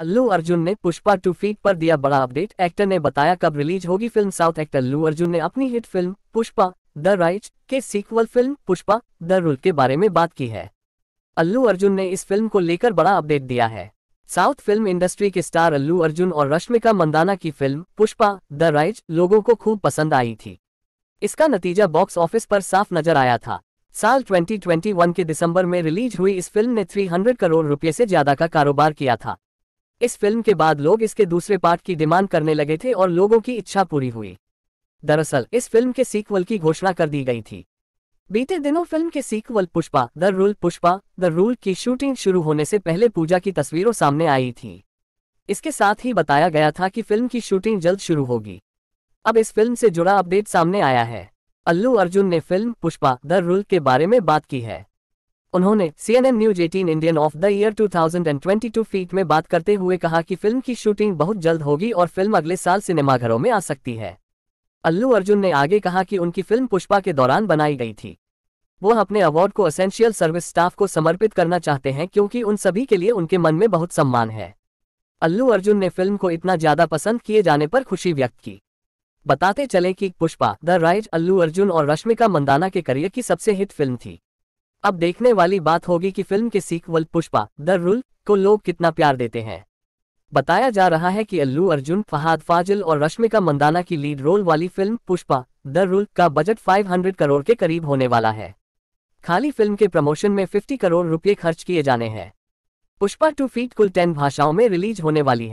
अल्लू अर्जुन ने Pushpa to feet पर दिया बड़ा अपडेट एक्टर ने बताया कब रिलीज होगी film south actor Allu Arjun ने अपनी hit film Pushpa the rise के sequel film Pushpa the rule के बारे में बात की है अल्लू अर्जुन ने इस फिल्म को लेकर बड़ा अपडेट दिया है साउथ फिल्म इंडस्ट्री के स्टार अल्लू अर्जुन और रश्मिका मंदाना की फिल्म पुष्पा द राइज लोगों को खूब पसंद आई थी इसका नतीजा बॉक्स ऑफिस पर साफ नजर आया था साल 2021 के दिसंबर में रिलीज हुई इस फिल्म ने 300 करोड़ रुपए से ज्यादा का कारोबार किया था इस फिल्म के बाद लोग इसके दूसरे पार्ट की डिमांड करने लगे थे और लोगों की इच्छा पूरी हुई दरअसल इस फिल्म के सीक्वल की घोषणा कर दी गई थी बीते दिनों फिल्म के sequel Pushpa the rule Pushpa the rule की शूटिंग शुरू होने से पहले पूजा की तस्वीरों सामने आई थी इसके साथ ही बताया गया था कि फिल्म की शूटिंग जल्द शुरू होगी अब इस फिल्म से जुड़ा अपडेट सामने आया है अल्लू अर्जुन ने फिल्म पुष्पा द रूल के बारे में बात की है उन्होंने CNN news 18 Indian of the year 2022 फीट में बात करते हुए कहा कि फिल्म की शूटिंग बहुत जल्द होगी और फिल्म अगले साल सिनेमाघरों में आ सकती है अल्लू अर्जुन ने आगे कहा कि उनकी फिल्म पुष्पा के दौरान बनाई गई थी वह अपने अवार्ड को असेंशियल सर्विस स्टाफ को समर्पित करना चाहते हैं क्योंकि उन सभी के लिए उनके मन में बहुत सम्मान है अल्लू अर्जुन ने फिल्म को इतना ज्यादा पसंद किए जाने पर खुशी व्यक्त की बताते चले कि पुष्पा द राइज अल्लू अर्जुन और रश्मिका मंदाना के करियर की सबसे हिट फिल्म थी अब देखने वाली बात होगी कि फिल्म के सीक्वल पुष्पा द रूल को लोग कितना प्यार देते हैं बताया जा रहा है कि अल्लू अर्जुन फहाद फाजिल और रश्मिका मंदाना की लीड रोल वाली फिल्म पुष्पा द रूल का बजट 500 करोड़ के करीब होने वाला है खाली फिल्म के प्रमोशन में 50 करोड़ रुपए खर्च किए जाने हैं पुष्पा टू फीट कुल 10 भाषाओं में रिलीज होने वाली है